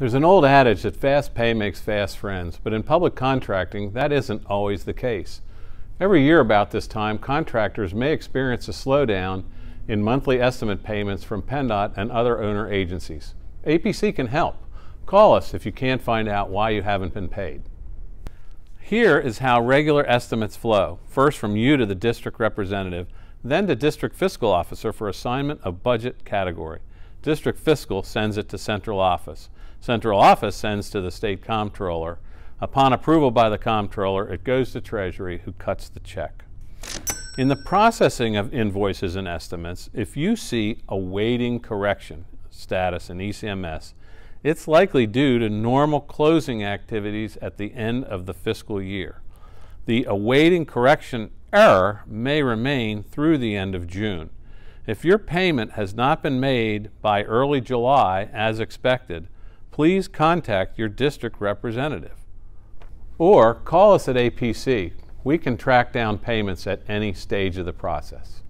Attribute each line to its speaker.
Speaker 1: There's an old adage that fast pay makes fast friends, but in public contracting, that isn't always the case. Every year about this time, contractors may experience a slowdown in monthly estimate payments from PennDOT and other owner agencies. APC can help. Call us if you can't find out why you haven't been paid. Here is how regular estimates flow, first from you to the district representative, then to district fiscal officer for assignment of budget category. District fiscal sends it to central office central office sends to the state comptroller. Upon approval by the comptroller, it goes to Treasury, who cuts the check. In the processing of invoices and estimates, if you see awaiting correction status in ECMS, it's likely due to normal closing activities at the end of the fiscal year. The awaiting correction error may remain through the end of June. If your payment has not been made by early July as expected, please contact your district representative. Or call us at APC. We can track down payments at any stage of the process.